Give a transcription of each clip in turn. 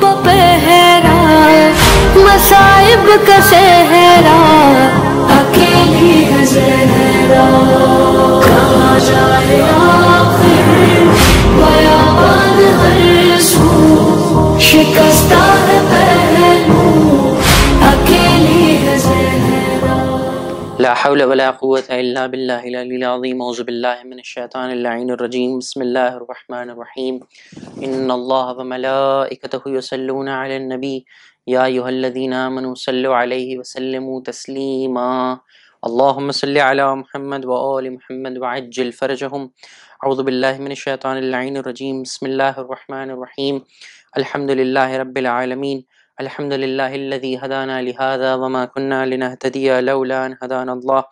पपहरा मसाइब कसे सहरा अकेली गजरा जाए बयाबान हर सू शिकस्त حول ولا قوة إلا بالله العلي العظيم أعوذ بالله من الشيطان اللعين الرجيم بسم الله الرحمن الرحيم إن الله وملائكته يصلون على النبي يا أيها الذين آمنوا صلوا عليه وسلموا تسليما اللهم صل على محمد وآل محمد وعجل فرجهم أعوذ بالله من الشيطان اللعين الرجيم بسم الله الرحمن الرحيم الحمد لله رب العالمين الحمد لله الذي هدانا لهذا وما كنا لنهتدي لولا أن هدانا الله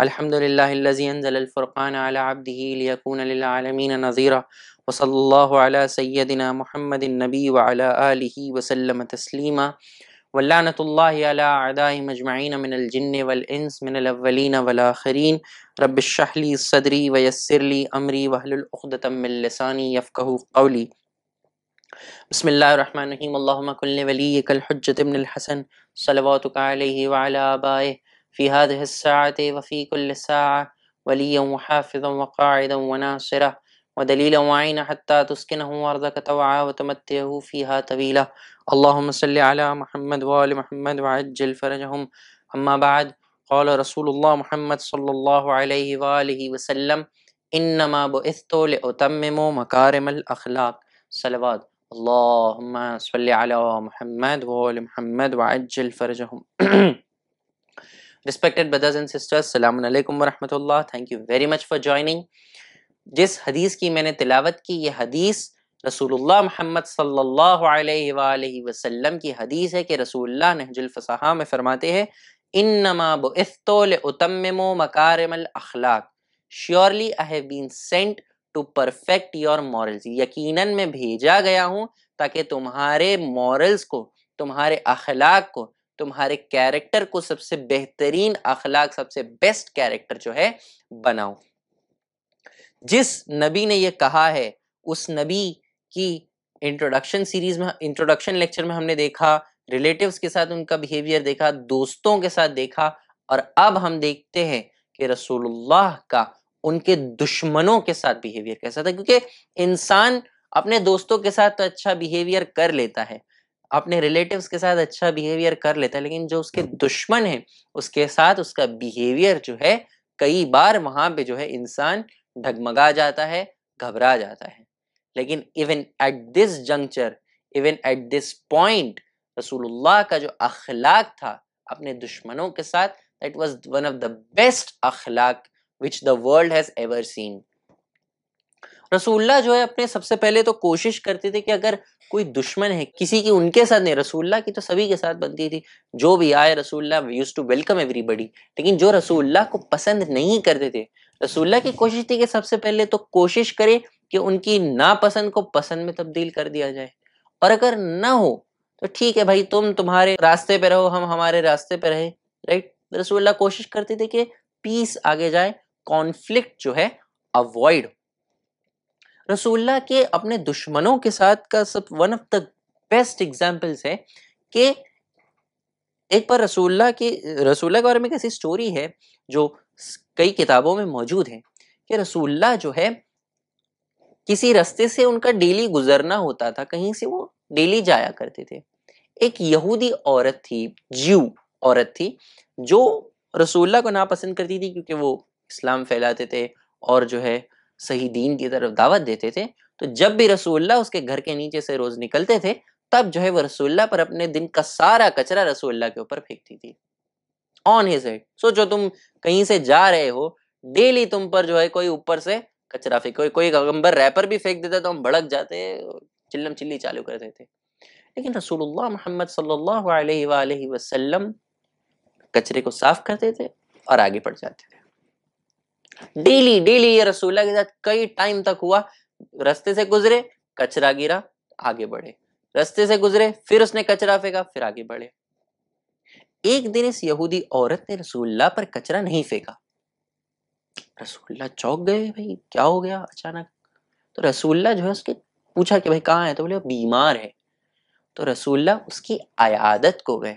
الحمد لله الذي أنزل الفرقان على عبده ليكون للعالمين نظيرا وصلى الله على سيدنا محمد النبي وعلى آله وسلم تسليما ولعنة الله على أعدائه مجمعين من الجن والإنس من الأولين والآخرين رب اشرح لي صدري ويسر لي أمري واحلل عقدة من لساني يفقه قولي بسم الله الرحمن الرحيم اللهم كن لوليك الحجة ابن الحسن صلواتك عليه وعلى آبائه في هذه الساعة وفي كل ساعة وليا وحافظا وقاعدا وناصرا ودليلا وعينا حتى تسكنه أرضك طوعا وتمتعه فيها طويلا اللهم صل على محمد وآل محمد وعجل فرجهم أما بعد قال رسول الله محمد صلى الله عليه وآله وسلم إنما بعثت لأتمم مكارم الأخلاق صلوات اللهم صل على محمد wa محمد وعجل فرجهم Respected brothers and sisters, السلام alaikum wa rahmatullah. Thank you very much for joining. جس حدیث کی میں نے تلاوت کی یہ حدیث رسول اللہ محمد صلی اللہ علیہ وآلہ وسلم کی حدیث ہے کہ رسول اللہ Nahjul फसाहा میں فرماتے ہیں انما بعثت लिउतम्मिमु مکارم الاخلاق surely I have been sent to perfect your morals यकीनन मैं भेजा गया हूँ ताकि तुम्हारे मॉरल्स को तुम्हारे अखलाक को तुम्हारे कैरेक्टर को सबसे बेहतरीन अखलाक सबसे बेस्ट कैरेक्टर जो है बनाओ जिस नबी ने यह कहा है उस नबी की इंट्रोडक्शन सीरीज में इंट्रोडक्शन लेक्चर में हमने देखा रिलेटिव्स के साथ उनका बिहेवियर देखा दोस्तों के साथ देखा और अब हम देखते हैं कि रसूलुल्लाह का उनके दुश्मनों के साथ बिहेवियर कैसा था क्योंकि इंसान अपने दोस्तों के साथ तो अच्छा बिहेवियर कर लेता है अपने रिलेटिव्स के साथ अच्छा बिहेवियर कर लेता है लेकिन जो उसके दुश्मन है उसके साथ उसका बिहेवियर जो है कई बार वहां पे जो है इंसान ढगमगा जाता है घबरा जाता है लेकिन even at this juncture even at this point रसूलुल्लाह का जो अखलाक था अपने दुश्मनों के साथ that was one of the best अखलाक which the world has ever seen रसूल्ला जो है अपने सबसे पहले तो कोशिश करते थे कि अगर कोई दुश्मन है किसी की उनके साथ नहीं रसूल्ला की तो सभी के साथ बनती थी जो भी आए रसूल्ला यूज टू वेलकम एवरीबडी लेकिन जो रसूल्ला को पसंद नहीं करते थे रसूल्ला की कोशिश थी कि सबसे पहले तो कोशिश करें कि उनकी नापसंद को पसंद में तब्दील कर दिया जाए और अगर ना हो तो ठीक है भाई तुम तुम्हारे रास्ते पे रहो हम हमारे रास्ते पे रहे राइट रसूल्ला कोशिश करते थे कि पीस आगे जाए कॉन्फ्लिक्ट जो है अवॉइड रसूल्ला के अपने दुश्मनों के साथ का सब one of the best examples है कि एक बार रसूल्ला के रसूल्ला के बारे में कैसी स्टोरी है जो कई किताबों में मौजूद है कि रसूल्ला जो है किसी रास्ते से उनका डेली गुजरना होता था कहीं से वो डेली जाया करते थे एक यहूदी औरत थी जीव औरत थी जो रसूल्ला को नापसंद करती थी क्योंकि वो इस्लाम फैलाते थे और जो है सही दीन की तरफ दावत देते थे तो जब भी रसूल्ला उसके घर के नीचे से रोज निकलते थे तब जो है वो रसूल्ला पर अपने दिन का सारा कचरा रसूल्ला के ऊपर फेंकती थी ऑन हिज हेड सोचो तुम कहीं से जा रहे हो डेली तुम पर जो है कोई ऊपर से कचरा फेंक कोई कोई अगम्बर रैपर भी फेंक देता तो हम भड़क जाते चिल्लम चिल्ली चालू कर देते लेकिन रसूलुल्लाह मोहम्मद सल्लल्लाहु अलैहि वसल्लम कचरे को साफ करते थे और आगे बढ़ जाते थे डेली डेली ये रसूल्ला के साथ कई टाइम तक हुआ रस्ते से गुजरे कचरा गिरा आगे बढ़े रस्ते से गुजरे फिर उसने कचरा फेंका फिर आगे बढ़े एक दिन इस यहूदी औरत ने रसूल्ला पर कचरा नहीं फेंका रसूल्ला चौक गए भाई क्या हो गया अचानक तो रसूल्ला जो है उसके पूछा कि भाई कहाँ है तो बोले बीमार है तो रसूल्ला उसकी आयादत को गए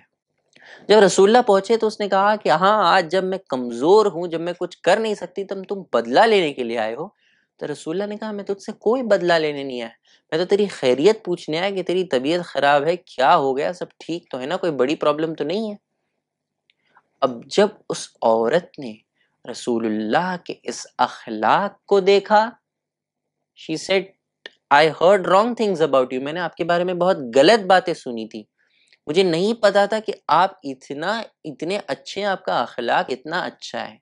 जब रसूल्ला पहुंचे तो उसने कहा कि हाँ आज जब मैं कमजोर हूं जब मैं कुछ कर नहीं सकती तब तुम बदला लेने के लिए आए हो तो रसूल्ला ने कहा मैं तुझसे कोई बदला लेने नहीं आया मैं तो तेरी खैरियत पूछने आया कि तेरी तबीयत खराब है क्या हो गया सब ठीक तो है ना कोई बड़ी प्रॉब्लम तो नहीं है अब जब उस औरत ने रसूलुल्लाह के इस अखलाक को देखा she said I heard wrong things about you मैंने आपके बारे में बहुत गलत बातें सुनी थी मुझे नहीं पता था कि आप इतना इतने अच्छे आपका अखलाक इतना अच्छा है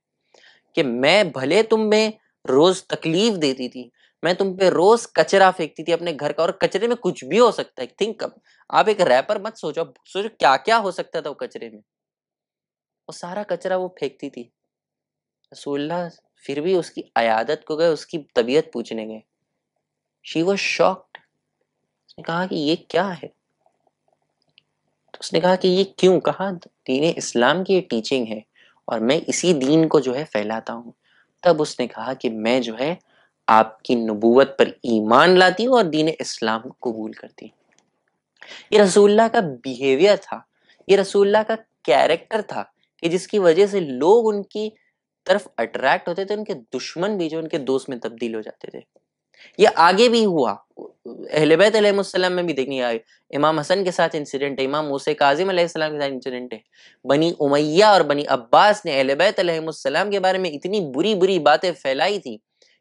कि मैं भले तुम में रोज तकलीफ देती थी मैं तुम पे रोज कचरा फेंकती थी अपने घर का और कचरे में कुछ भी हो सकता है थिंक अब आप एक रैपर मत सोचो सोचो क्या क्या हो सकता था वो कचरे में वो सारा कचरा वो फेंकती थी रसोल्ला फिर भी उसकी अयादत को गए उसकी तबीयत पूछने गए शी वॉज शॉक्ड कहा कि ये क्या है तो उसने कहा कि ये क्यों कहा दीन इस्लाम की ये टीचिंग है और मैं इसी दीन को जो है फैलाता हूँ तब उसने कहा कि मैं जो है आपकी नबूवत पर ईमान लाती हूँ और दीन इस्लाम को कबूल करती ये रसूल्ला का बिहेवियर था ये रसूल्ला का कैरेक्टर था कि जिसकी वजह से लोग उनकी तरफ अट्रैक्ट होते थे उनके दुश्मन भी जो उनके दोस्त में तब्दील हो जाते थे ये आगे भी हुआ अहलबैत में भी देखने आए इमाम हसन के साथ इंसिडेंट है इमाम मूसे काजिम के साथ इंसिडेंट है बनी उमैया और बनी अब्बास ने अहलबैत के बारे में इतनी बुरी बुरी बातें फैलाई थी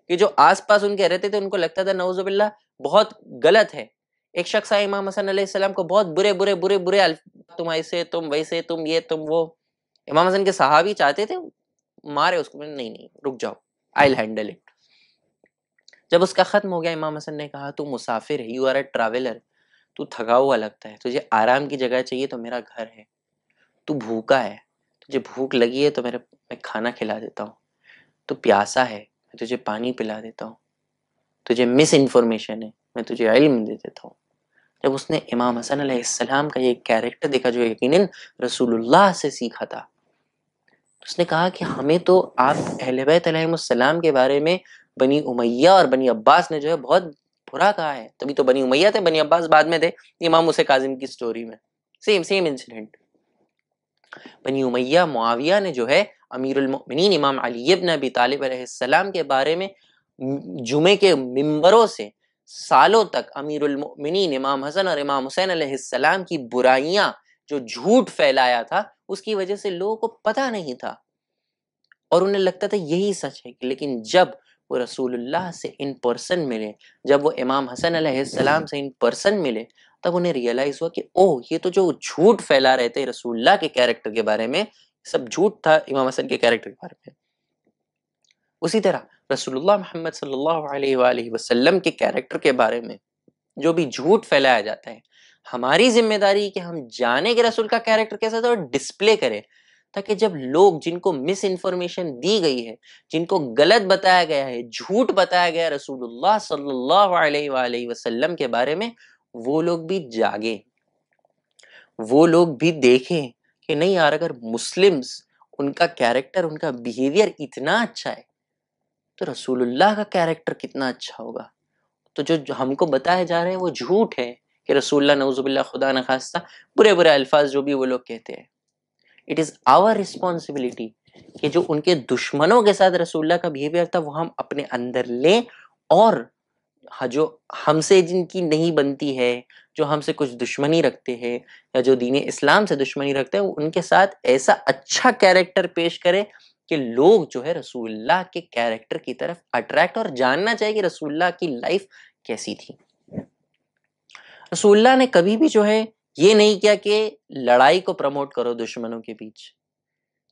कि जो आसपास उनके रहते थे उनको लगता था नवजुबिल्ला बहुत गलत है एक शख्स आए इमाम हसन सलाम को बहुत बुरे बुरे बुरे बुरे तुम ऐसे तुम वैसे तुम ये तुम वो इमाम हसन के सहावी चाहते थे मारे उसको नहीं नहीं रुक जाओ आई हैंडल इट जब उसका ख़त्म हो गया इमाम हसन ने कहा तू मुसाफिर है यू आर अ ट्रैवलर तू थका हुआ लगता है तुझे आराम की जगह चाहिए तो मेरा घर है तू भूखा है तुझे भूख लगी है तो मेरे मैं खाना खिला देता हूँ तू प्यासा है मैं तुझे पानी पिला देता हूँ तुझे मिस इन्फॉर्मेशन है मैं तुझे इल्म दे देता हूँ जब उसने इमाम हसन अलैहिस्सलाम का ये कैरेक्टर देखा जो यकीन रसूलुल्लाह से सीखा था उसने कहा कि हमें तो आप अहलबैत के बारे में बनी उमैया और बनी अब्बास ने जो है बहुत बुरा कहा है तभी तो बनी उमैया थे बनी अब्बास बाद में थे इमाम उसे काजिम की स्टोरी में सेम सेम इंसिडेंट बनी उमैया मुआविया ने जो है अमीरमिन इमाम अली इब्न अबी तालिब अलैहिस्सलाम के बारे में जुमे के मंबरों से सालों तक अमीरमिन इमाम हसन और इमाम हुसैन अलैहिस्सलाम की बुराइयां जो झूठ फैलाया था उसकी वजह से लोगों को पता नहीं था और उन्हें लगता था यही सच है लेकिन जब वो रसूलुल्लाह से इन पर्सन मिले जब वो इमाम हसन सलाम से इन पर्सन मिले तब उन्हें रियलाइज़ हुआ कि ओह ये तो जो झूठ फैला रहे थे रसूलुल्लाह के कैरेक्टर के बारे में सब झूठ था इमाम हसन के कैरेक्टर के बारे में उसी तरह रसूलुल्लाह मोहम्मद सल्लल्लाहु अलैहि वसल्लम के कैरेक्टर के बारे में जो भी झूठ फैलाया जाता है हमारी जिम्मेदारी कि हम जाने के रसूल का कैरेक्टर कैसा था और डिस्प्ले करें ताकि जब लोग जिनको मिस इन्फॉर्मेशन दी गई है जिनको गलत बताया गया है झूठ बताया गया रसूलुल्लाह सल्लल्लाहु अलैहि वसल्लम के बारे में वो लोग भी जागे वो लोग भी देखें कि नहीं यार अगर मुस्लिम्स उनका कैरेक्टर उनका बिहेवियर इतना अच्छा है तो रसूलुल्लाह का कैरेक्टर कितना अच्छा होगा तो जो हमको बताए जा रहे हैं वो झूठ है कि रसूल्ला नवजुबिल्ला खुदा न खास्ता बुरे बुरे अल्फाज जो भी वो लोग कहते हैं इट इज़ आवर रिस्पॉन्सिबिलिटी कि जो उनके दुश्मनों के साथ रसूल्ला का बिहेवियर था वो हम अपने अंदर लें और हाँ, जो हमसे जिनकी नहीं बनती है जो हमसे कुछ दुश्मनी रखते हैं या जो दीन इस्लाम से दुश्मनी रखते हैं उनके साथ ऐसा अच्छा कैरेक्टर पेश करें कि लोग जो है रसूल्ला के कैरेक्टर की तरफ अट्रैक्ट और जानना चाहिए कि रसूल्ला की लाइफ कैसी थी रसूल्ला ने कभी भी जो है ये नहीं किया कि लड़ाई को प्रमोट करो दुश्मनों के बीच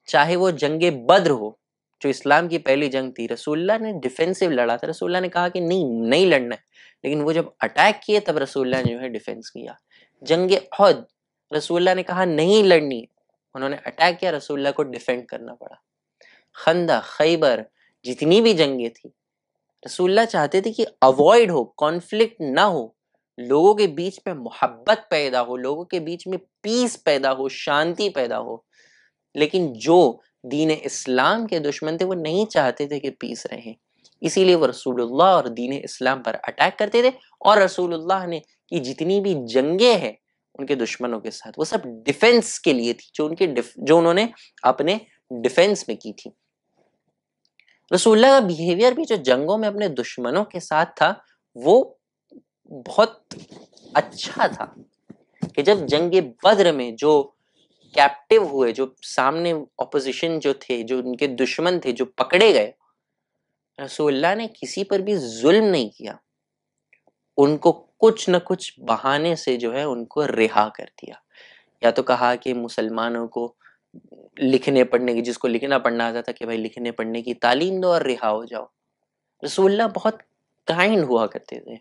चाहे वो जंगे बद्र हो जो इस्लाम की पहली जंग थी रसूल्ला ने डिफेंसिव लड़ा था रसूल्ला ने कहा कि नहीं नहीं लड़ना है लेकिन वो जब अटैक किए तब रसूल्ला ने जो है डिफेंस किया जंग हद रसूल्ला ने कहा नहीं लड़नी उन्होंने अटैक किया रसूल्ला को डिफेंड करना पड़ा खंदा खैबर जितनी भी जंगे थी रसूल्ला चाहते थे कि अवॉइड हो कॉन्फ्लिक्ट ना हो लोगों के बीच में मोहब्बत पैदा हो लोगों के बीच में पीस पैदा हो शांति पैदा हो लेकिन जो दीन इस्लाम के दुश्मन थे वो नहीं चाहते थे कि पीस रहे इसीलिए वो रसूलुल्लाह और दीन इस्लाम पर अटैक करते थे और रसूलुल्लाह ने कि जितनी भी जंगे हैं उनके दुश्मनों के साथ वो सब डिफेंस के लिए थी जो उनके जो उन्होंने अपने डिफेंस में की थी रसूल्ला का बिहेवियर भी जो जंगों में अपने दुश्मनों के साथ था वो बहुत अच्छा था कि जब जंगे बद्र में जो कैप्टिव हुए जो सामने ऑपोजिशन जो थे जो उनके दुश्मन थे जो पकड़े गए रसोल्ला ने किसी पर भी जुल्म नहीं किया उनको कुछ न कुछ बहाने से जो है उनको रिहा कर दिया या तो कहा कि मुसलमानों को लिखने पढ़ने की जिसको लिखना पढ़ना आता था कि भाई लिखने पढ़ने की तालीम दो और रिहा हो जाओ रसोल्ला बहुत काइंड हुआ करते थे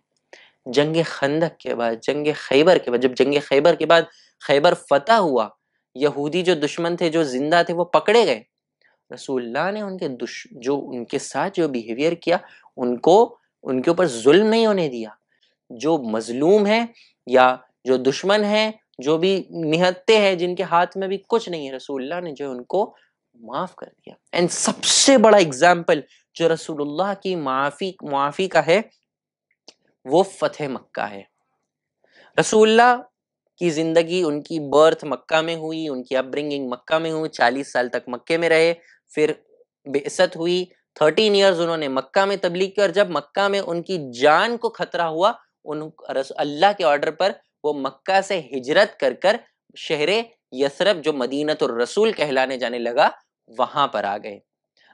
जंग खंदक के बाद जंग खैबर के बाद जब जंग खैबर के बाद खैबर फतह हुआ यहूदी जो दुश्मन थे जो जिंदा थे वो पकड़े गए रसूलुल्लाह ने उनके दुश जो उनके साथ जो बिहेवियर किया उनको उनके ऊपर जुल्म नहीं होने दिया जो मजलूम है या जो दुश्मन है जो भी निहत्ते हैं जिनके हाथ में भी कुछ नहीं है रसूलुल्लाह ने जो उनको माफ़ कर दिया एंड सबसे बड़ा एग्जाम्पल जो रसूलुल्लाह की माफ़ी माफ़ी का है वो फतेह मक्का है रसूल्ला की ज़िंदगी उनकी बर्थ मक्का में हुई उनकी अपब्रिंगिंग मक्का में हुई चालीस साल तक मक्के में रहे फिर बेसत हुई थर्टीन ईयर्स उन्होंने मक्का में तबलीग की और जब मक्का में उनकी जान को खतरा हुआ उन अल्लाह के ऑर्डर पर वो मक्का से हिजरत कर कर शहर यसरफ जो मदीनत और रसूल कहलाने जाने लगा वहां पर आ गए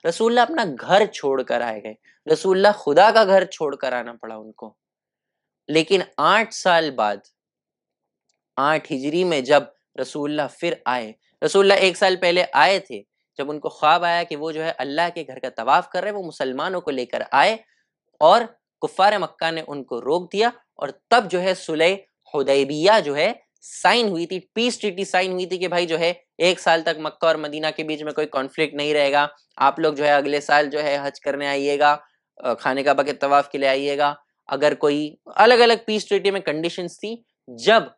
रसूल्ला अपना घर छोड़कर आए गए रसूल्ला खुदा का घर छोड़कर आना पड़ा उनको लेकिन आठ साल बाद आठ हिजरी में जब रसूल्ला फिर आए रसूल्ला एक साल पहले आए थे जब उनको ख्वाब आया कि वो जो है अल्लाह के घर का तवाफ कर रहे वो मुसलमानों को लेकर आए और कुफार मक्का ने उनको रोक दिया और तब जो है सुलह हदैबिया जो है साइन हुई थी पीस ट्रीटी साइन हुई थी कि भाई जो है एक साल तक मक्का और मदीना के बीच में कोई कॉन्फ्लिक्ट नहीं रहेगा आप लोग जो है अगले साल जो है हज करने आइएगा खाने का बके तवाफ के लिए आइएगा अगर कोई अलग अलग पीस ट्रीटी में कंडीशन थी जब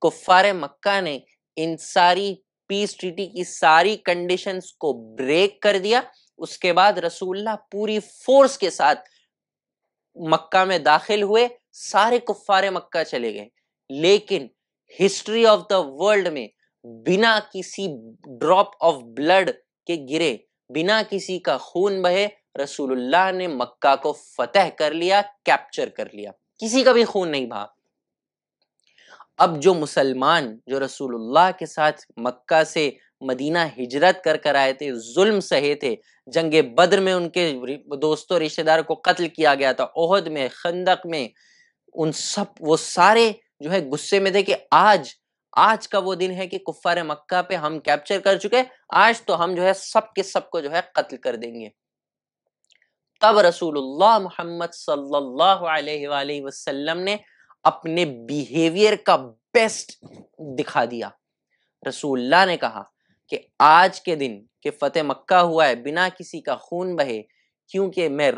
कुफार मक्का ने इन सारी पीस ट्रीटी की सारी कंडीशंस को ब्रेक कर दिया उसके बाद रसूल्ला पूरी फोर्स के साथ मक्का में दाखिल हुए सारे कुफारे मक्का चले गए लेकिन हिस्ट्री ऑफ द वर्ल्ड में बिना किसी ड्रॉप ऑफ ब्लड के गिरे बिना किसी का खून बहे रसूलुल्लाह ने मक्का को फतेह कर लिया कैप्चर कर लिया किसी का भी खून नहीं भा अब जो मुसलमान जो रसूलुल्लाह के साथ मक्का से मदीना हिजरत कर कर आए थे जुल्म सहे थे जंग बद्र में उनके दोस्तों रिश्तेदार को कत्ल किया गया था ओहद में खंदक में उन सब वो सारे जो है गुस्से में थे कि आज आज का वो दिन है कि कुफ्फार मक्का पे हम कैप्चर कर चुके आज तो हम जो है सब के सब को जो है कत्ल कर देंगे तब रसूलुल्लाह मोहम्मद सल्लल्लाहु अलैहि वसल्लम ने अपने बिहेवियर का बेस्ट दिखा दिया रसूलुल्लाह ने कहा कि आज के दिन के फतेह मक्का हुआ है बिना किसी का खून बहे क्योंकि मैं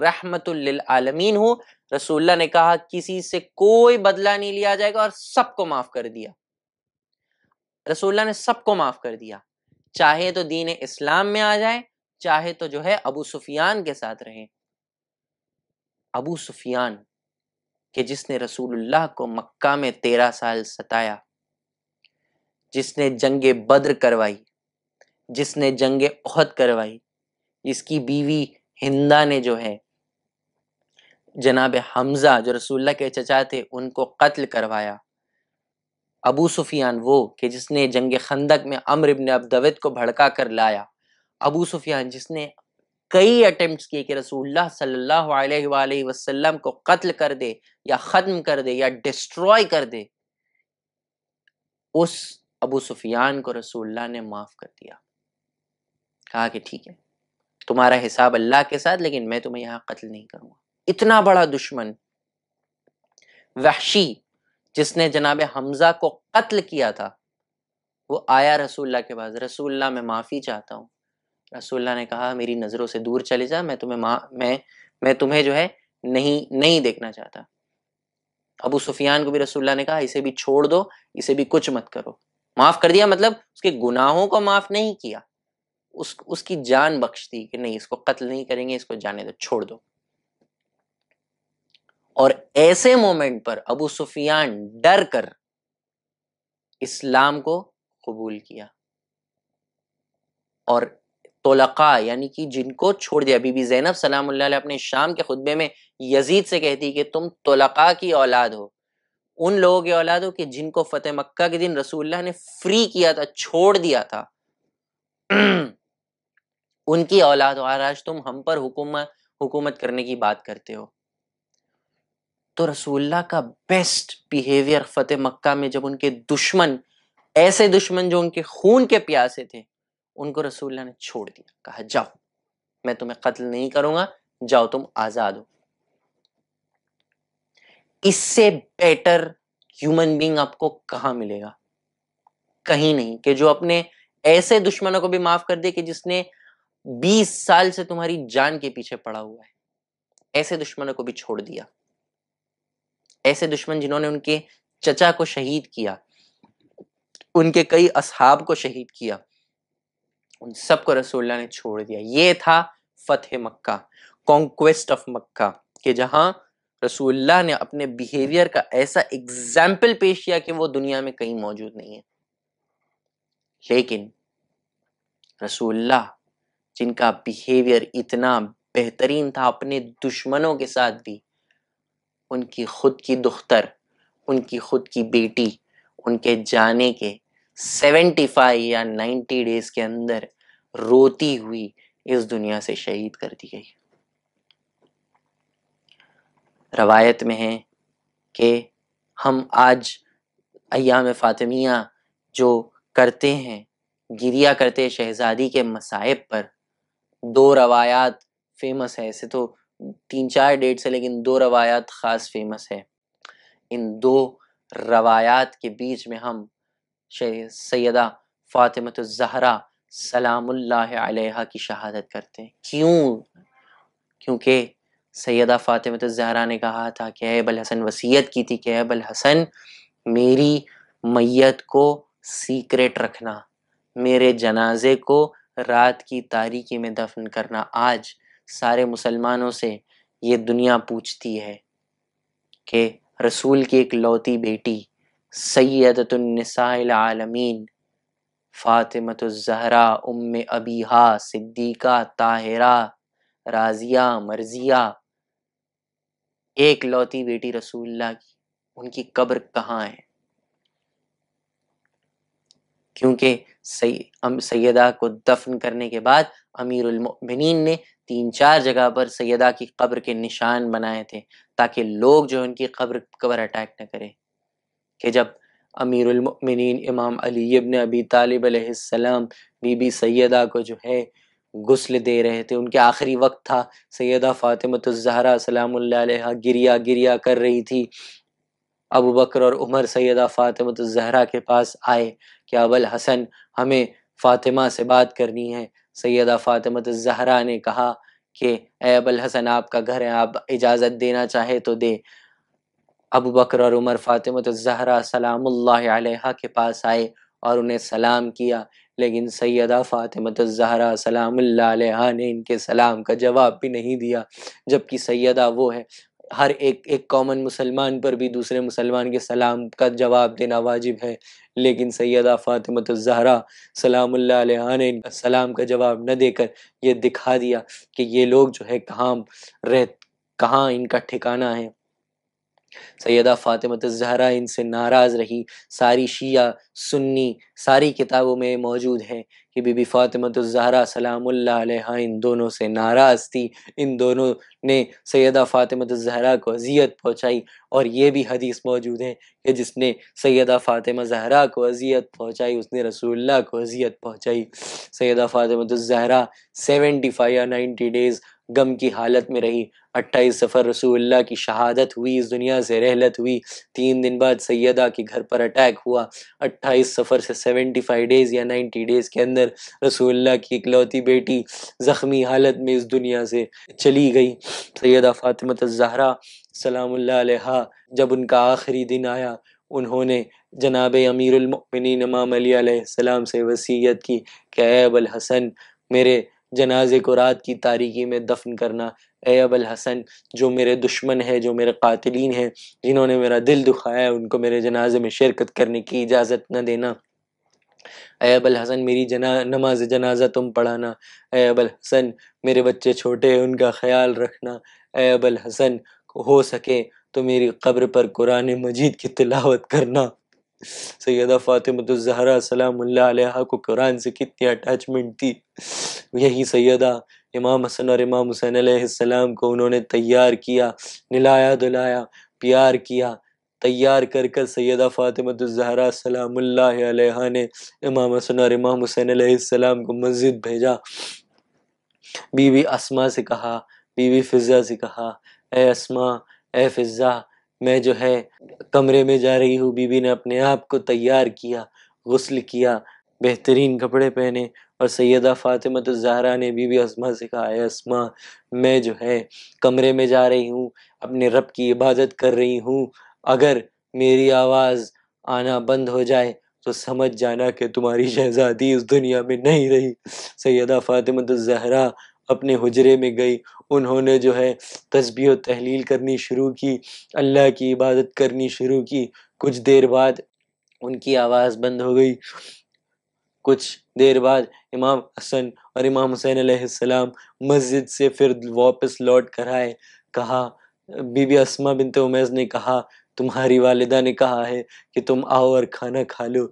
आलमीन हूँ रसूल्ला ने कहा किसी से कोई बदला नहीं लिया जाएगा और सबको माफ कर दिया रसूल्ला ने सबको माफ कर दिया चाहे तो दीन इस्लाम में आ जाए चाहे तो जो है अबू सुफियान के साथ रहें अबू सुफियान के जिसने रसूलुल्लाह को मक्का में तेरह साल सताया जिसने जंग बद्र करवाई जिसने जंग ओहद करवाई जिसकी बीवी हिंदा ने जो है जनाब हमज़ा जो रसूल्ला के चचा थे उनको कत्ल करवाया अबू सुफियान वो कि जिसने जंग खंदक में अमर अब अबदवत को भड़का कर लाया अबू सुफियान जिसने कई अटेम्प्ट किए कि रसूलुल्लाह सल्लल्लाहु अलैहि वसल्लम को कत्ल कर दे या ख़त्म कर दे या डिस्ट्रॉय कर दे उस अबू सुफियान को रसूलुल्लाह ने माफ़ कर दिया कहा कि ठीक है तुम्हारा हिसाब अल्लाह के साथ लेकिन मैं तुम्हें यहाँ कत्ल नहीं करूँगा इतना बड़ा दुश्मन वहशी जिसने जनाब हमजा को कत्ल किया था वो आया रसूल्ला के पास रसूल्ला मैं माफ़ी चाहता हूँ रसुल्ला ने कहा मेरी नज़रों से दूर चले जा मैं तुम्हें माँ मैं मैं तुम्हें जो है नहीं नहीं देखना चाहता अबू सुफियान को भी रसुल्ला ने कहा इसे भी छोड़ दो इसे भी कुछ मत करो माफ़ कर दिया मतलब उसके गुनाहों को माफ़ नहीं किया उस उसकी जान बख्श दी कि नहीं इसको कत्ल नहीं करेंगे इसको जाने दो छोड़ दो और ऐसे मोमेंट पर अबू सुफियान डर कर इस्लाम को कबूल किया और तोलका यानी कि जिनको छोड़ दिया बीबी जैनब सलाम अपने शाम के खुतबे में यजीद से कहती कि तुम तोलका की औलाद हो उन लोगों की औलाद हो कि जिनको फतेह मक्का के दिन रसूल ने फ्री किया था छोड़ दिया था उनकी औलाद हो आज तुम हम पर हुकूमत हुकूमत करने की बात करते हो तो रसूल्ला का बेस्ट बिहेवियर फतेह मक्का में जब उनके दुश्मन ऐसे दुश्मन जो उनके खून के प्यासे थे उनको रसूल्ला ने छोड़ दिया कहा जाओ मैं तुम्हें कत्ल नहीं करूंगा जाओ तुम आजाद हो इससे बेटर ह्यूमन बींग आपको कहा मिलेगा कहीं नहीं कि जो अपने ऐसे दुश्मनों को भी माफ कर दे कि जिसने 20 साल से तुम्हारी जान के पीछे पड़ा हुआ है ऐसे दुश्मनों को भी छोड़ दिया ऐसे दुश्मन जिन्होंने उनके चचा को शहीद किया उनके कई असहाब को शहीद किया उन सबको रसूल्ला ने छोड़ दिया ये था फतेह मक्का कॉन्क्वेस्ट ऑफ मक्का कि जहां रसूल्ला ने अपने बिहेवियर का ऐसा एग्जाम्पल पेश किया कि वो दुनिया में कहीं मौजूद नहीं है लेकिन रसूल्ला जिनका बिहेवियर इतना बेहतरीन था अपने दुश्मनों के साथ भी उनकी खुद की दुख्तर उनकी खुद की बेटी उनके जाने के सेवेंटी फाइव या नाइन्टी डेज के अंदर रोती हुई इस दुनिया से शहीद कर दी गई रवायत में है कि हम आज अयाम फातमिया जो करते हैं गिरिया करते शहजादी के मसाइब पर दो रवायात फेमस है ऐसे तो तीन चार डेट से लेकिन दो रवायात ख़ास फेमस है इन दो रवायात के बीच में हम सैदा फ़ातिमतज़हरा सलाम्ला की शहादत करते हैं क्यों क्योंकि सैदा फ़ातिमतज़हरा ने कहा था कि अबल हसन वसीयत की थी कि अबल हसन मेरी मैत को सीक्रेट रखना मेरे जनाजे को रात की तारीकी में दफन करना आज सारे मुसलमानों से ये दुनिया पूछती है कि रसूल की एक लौती बेटी सैदतुलनिसालमीन फ़ातिमतुलज़हरा उम अबीहा सिद्दीका ताहिरा राजिया मर्जिया एक लौती बेटी रसूल की उनकी कब्र कहाँ है क्योंकि सैदा को दफन करने के बाद अमीर उलमिन ने तीन चार जगह पर सैदा की कब्र के निशान बनाए थे ताकि लोग जो उनकी कब्र कबर अटैक न करें कि जब अमीरमिन इमाम अली इबन अबी तालिब सलाम बीबी सैदा को जो है गुस्ल दे रहे थे उनके आखिरी वक्त था सैदा फ़ातिमतज़हरा सलाम गिरिया गिरिया कर रही थी अबू बकर और उमर सैदा फ़ातिमतज़हरा के पास आए कि अबल हसन हमें फ़ातिमा से बात करनी है सैदा फ़ातिमतज़हरा ने कहा कि अबल हसन आपका घर है आप इजाज़त देना चाहे तो दे अबू बकर और उमर फ़ातिमत तो ज़हरा सलाम के पास आए और उन्हें सलाम किया लेकिन सैदा फ़ातिमत तो ज़हरा सलाम ने इनके सलाम का जवाब भी नहीं दिया जबकि सैदा वो है हर एक एक कॉमन मुसलमान पर भी दूसरे मुसलमान के सलाम का जवाब देना वाजिब है लेकिन सैदा फ़ातिमत तो ज़हरा सलाम ने इनका सलाम का जवाब न देकर यह दिखा दिया कि ये लोग जो है कहाँ रह कहाँ इनका ठिकाना है सैदा फ़ातिमत तो जहरा इनसे नाराज़ रही सारी शिया सुन्नी सारी किताबों में मौजूद है कि बीबी फ़ातिमत तो जहरा सलामुल्लाह इन दोनों से नाराज़ थी इन दोनों ने सैदा फ़ातिमत तो जहरा को अजियत पहुँचाई और ये भी हदीस मौजूद है कि जिसने सैदा फ़ातिमा जहरा को अजियत पहुँचाई उसने रसूल्ला को अजियत पहुँचाई सैदा फ़ातिमत जहरा सेवेंटी फाइव या नाइन्टी डेज़ गम की हालत में रही अट्ठाईस सफ़र रसूल्ला की शहादत हुई इस दुनिया से रहलत हुई तीन दिन बाद सैदा के घर पर अटैक हुआ अट्ठाईस सफ़र से सेवेंटी फाइव डेज़ या नाइन्टी डेज़ के अंदर रसूल्ला की इकलौती बेटी ज़ख्मी हालत में इस दुनिया से चली गई सैदा फ़ातिमत ज़हरा सलाम जब उनका आखिरी दिन आया उन्होंने जनाब अमीरमिन इमाम अली सलाम से वसीयत की कि ऐब हसन मेरे जनाजे को रात की तारीकी में दफन करना ए अबल हसन जो मेरे दुश्मन है जो मेरे कातिलीन हैं जिन्होंने मेरा दिल दुखाया है उनको मेरे जनाजे में शिरकत करने की इजाज़त न देना अय अबल हसन मेरी जना नमाज जनाजा तुम पढ़ाना अय अबल हसन मेरे बच्चे छोटे हैं उनका ख्याल रखना अय अबल हसन हो सके तो मेरी कब्र पर कुरान मजीद की तिलावत करना सैदा फ़ातिमतज़हरा सलाम्ला को कुरान से कितनी अटैचमेंट थी यही सैदा इमाम हसन और इमाम हुसैन सलाम को उन्होंने तैयार किया निलाया दुलाया प्यार किया तैयार कर कर सैदा फ़ातिमतज़हरा सलाम्ला ने इमाम हसन और इमाम हुसैन सलाम को मस्जिद भेजा बीवी आसमा से कहा बीवी फ़िज़ा से कहा ए ए फ़िज़ा मैं जो है कमरे में जा रही हूँ बीबी ने अपने आप को तैयार किया गसल किया बेहतरीन कपड़े पहने और सैदा फ़ातिमा तो जहरा ने बीबी असमा से कहा असमा मैं जो है कमरे में जा रही हूँ अपने रब की इबादत कर रही हूँ अगर मेरी आवाज़ आना बंद हो जाए तो समझ जाना कि तुम्हारी शहजादी उस दुनिया में नहीं रही सैदा फ़ातिमा तो जहरा अपने हजरे में गई उन्होंने जो है तस्बी व तहलील करनी शुरू की अल्लाह की इबादत करनी शुरू की कुछ देर बाद उनकी आवाज़ बंद हो गई कुछ देर बाद इमाम हसन और इमाम हुसैन आसमाम मस्जिद से फिर वापस लौट कर आए कहा बीबी असमा बिनते उमैज़ ने कहा तुम्हारी वालदा ने कहा है कि तुम आओ और खाना खा लो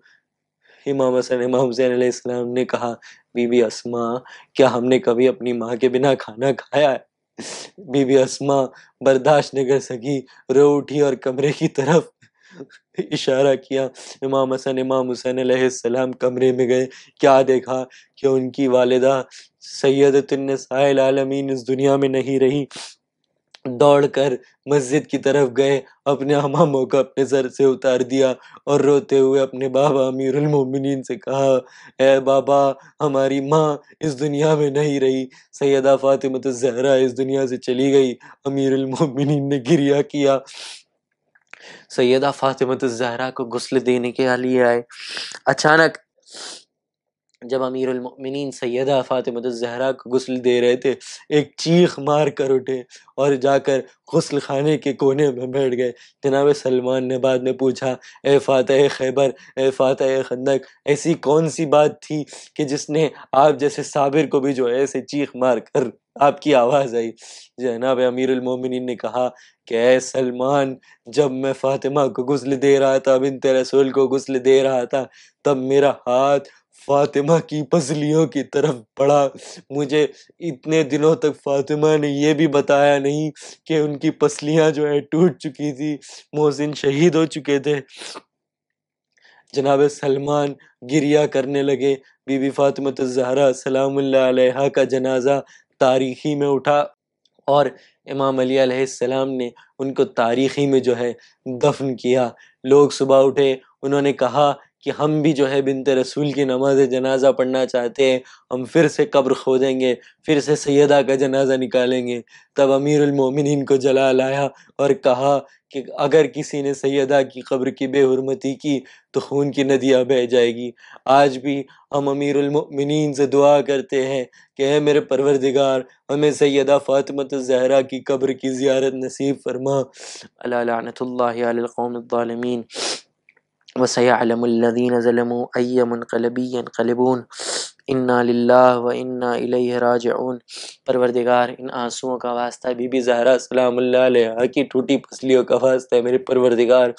इमाम हसन इमाम हुसैन इस्लाम ने कहा बीबी असमा क्या हमने कभी अपनी माँ के बिना खाना खाया है बीबी असमा बर्दाश्त नहीं कर सकी रो उठी और कमरे की तरफ इशारा किया इमाम हसन इमाम हुसैन सलाम कमरे में गए क्या देखा कि उनकी वालदा सैदतन साहिल आलमीन इस दुनिया में नहीं रही दौड़कर मस्जिद की तरफ गए अपने हमामों को अपने सर से उतार दिया और रोते हुए अपने बाबा अमीर मोमिनीन से कहा ए बाबा हमारी माँ इस दुनिया में नहीं रही सैदा फातिमत तो जहरा इस दुनिया से चली गई अमीर मोमिनीन ने गिरिया किया सैदा फातिमत तो जहरा को गुस्ल देने के लिए आए अचानक जब अमीर उलमिन सैदा जहरा को गसल दे रहे थे एक चीख मार कर उठे और जाकर गसल खाने के कोने में बैठ गए जनाब सलमान ने बाद में पूछा ए फ़ातह खैबर ए फ़ातह खंदक ऐसी कौन सी बात थी कि जिसने आप जैसे साबिर को भी जो है ऐसे चीख मार कर आपकी आवाज़ आई जनाब अमीरमिन ने कहा कि ए सलमान जब मैं फ़ातिमा को गसल दे रहा था बिन रसूल को गसल दे रहा था तब मेरा हाथ फातिमा की पसलियों की तरफ पड़ा मुझे इतने दिनों तक फातिमा ने यह भी बताया नहीं कि उनकी पसलियाँ जो है टूट चुकी थी मोहसिन शहीद हो चुके थे जनाब सलमान गिरिया करने लगे बीबी फातिमा जहरा सलाम का जनाजा तारीखी में उठा और इमाम अली सलाम ने उनको तारीखी में जो है दफन किया लोग सुबह उठे उन्होंने कहा कि हम भी जो है बिनते रसूल की नमाज जनाजा पढ़ना चाहते हैं हम फिर से कब्र खोदेंगे फिर से सैदा का जनाजा निकालेंगे तब अमीरमिन को जला लाया और कहा कि अगर किसी ने सैदा की कब्र की बेहरमती की तो खून की नदियाँ बह जाएगी आज भी हम अमीरमिन से दुआ करते हैं कि है मेरे परवरदिगार हमें सैदा फ़ातमत जहरा की कब्र की ज़्यारत नसीब फरमा अला वसयालम लदीन ज़लमू कलबून इन्ना लिल्ला व इन्ना राजऊन परवरदिगार इन आंसुओं का वास्ता बीबी जहरा सलाम की टूटी पसलियों का वास्ता है मेरे परवरदिगार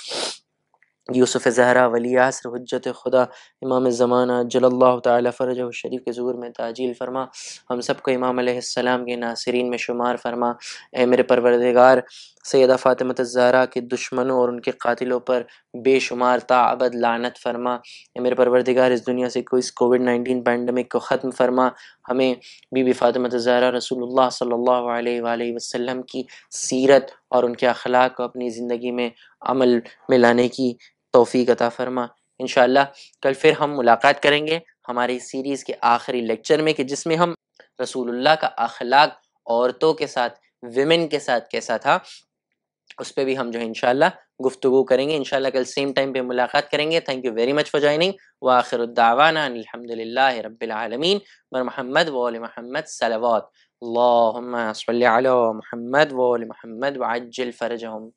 यूसुफ़ ज़हरा वली आसर हजत खुदा इमाम ज़माना जल्ला तरज शरीफ के ज़ूर में ताजील फरमा हम सबको इमाम के नासरीन में शुमार फरमा ए मेरे परवरदगार सैदा फ़ातिमत ज़हरा के दुश्मनों और उनके कातिलों पर बेशुमार ताबद लानत फरमा मेरे परवरदिगार इस दुनिया से कोई इस कोविड नाइन्टीन पैंडमिक को ख़त्म फरमा हमें बीबी फ़ातिमत ज़हरा रसूल सल्ला वसम की सीरत और उनके अखलाक को अपनी ज़िंदगी में अमल में लाने की तोफ़ी अता फरमा इन कल फिर हम मुलाकात करेंगे हमारी सीरीज़ के आखिरी लेक्चर में कि जिसमें हम रसूलुल्लाह का अखलाक औरतों के साथ विमेन के साथ कैसा था उस पर भी हम जो है इनशाला गुफ्तु करेंगे इनशाला कल सेम टाइम पे मुलाकात करेंगे thank you very much for joining व आखिरदावाना अलहमदिल्ला रबालमीन मर महमद वाल महमद सलवा महमद वाल महमद वाजिल फ़रजहम